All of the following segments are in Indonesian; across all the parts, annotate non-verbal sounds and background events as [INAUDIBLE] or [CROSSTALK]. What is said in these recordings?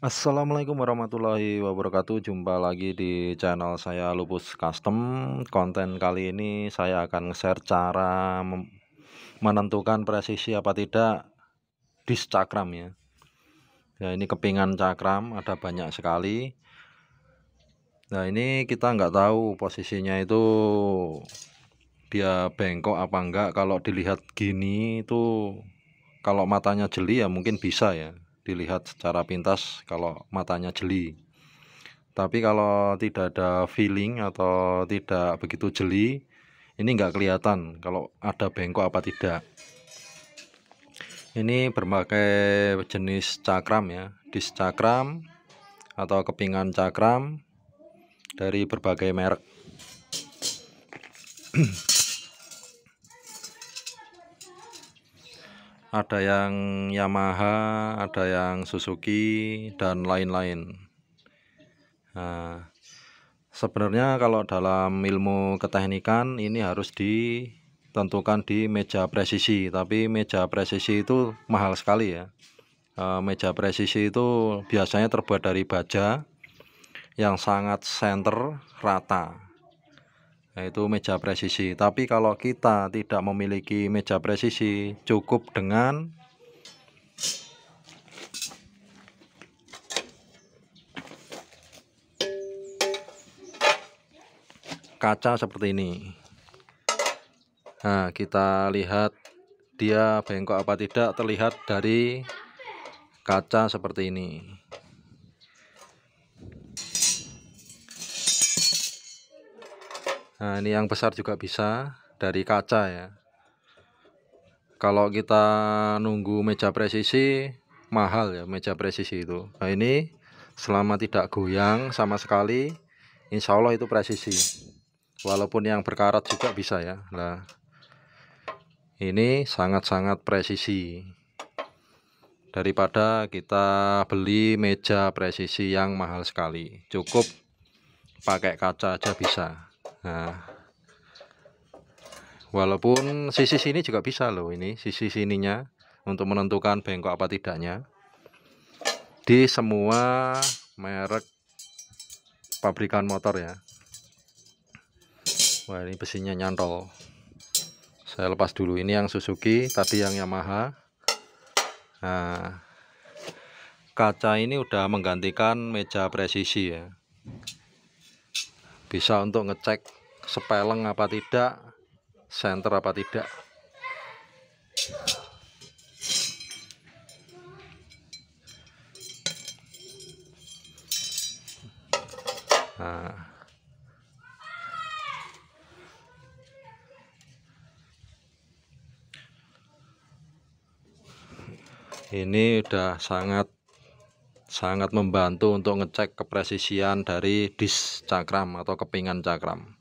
Assalamualaikum warahmatullahi wabarakatuh Jumpa lagi di channel saya Lupus Custom Konten kali ini saya akan share cara menentukan presisi apa tidak Dis cakram ya Ya ini kepingan cakram ada banyak sekali Nah ini kita nggak tahu posisinya itu Dia bengkok apa enggak Kalau dilihat gini itu Kalau matanya jeli ya mungkin bisa ya dilihat secara pintas kalau matanya jeli tapi kalau tidak ada feeling atau tidak begitu jeli ini nggak kelihatan kalau ada bengkok apa tidak ini berbagai jenis cakram ya dis cakram atau kepingan cakram dari berbagai merek [CLEARS THROAT] ada yang Yamaha ada yang Suzuki dan lain-lain nah, sebenarnya kalau dalam ilmu keteknikan ini harus ditentukan di meja presisi tapi meja presisi itu mahal sekali ya e, meja presisi itu biasanya terbuat dari baja yang sangat center rata yaitu meja presisi tapi kalau kita tidak memiliki meja presisi cukup dengan kaca seperti ini nah kita lihat dia bengkok apa tidak terlihat dari kaca seperti ini Nah, ini yang besar juga bisa dari kaca ya. Kalau kita nunggu meja presisi mahal ya meja presisi itu. Nah, ini selama tidak goyang sama sekali insya Allah itu presisi. Walaupun yang berkarat juga bisa ya. Nah, ini sangat-sangat presisi daripada kita beli meja presisi yang mahal sekali. Cukup pakai kaca aja bisa nah walaupun sisi sini juga bisa loh ini sisi sininya untuk menentukan bengkok apa tidaknya di semua merek pabrikan motor ya wah ini besinya nyantol saya lepas dulu ini yang Suzuki tadi yang Yamaha nah kaca ini udah menggantikan meja presisi ya bisa untuk ngecek sepeleng apa tidak center apa tidak nah. ini udah sangat sangat membantu untuk ngecek kepresisian dari disk cakram atau kepingan cakram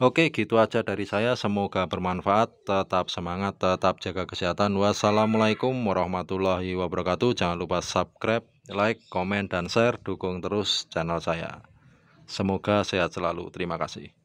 Oke gitu aja dari saya semoga bermanfaat tetap semangat tetap jaga kesehatan wassalamualaikum warahmatullahi wabarakatuh jangan lupa subscribe like komen dan share dukung terus channel saya Semoga sehat selalu terima kasih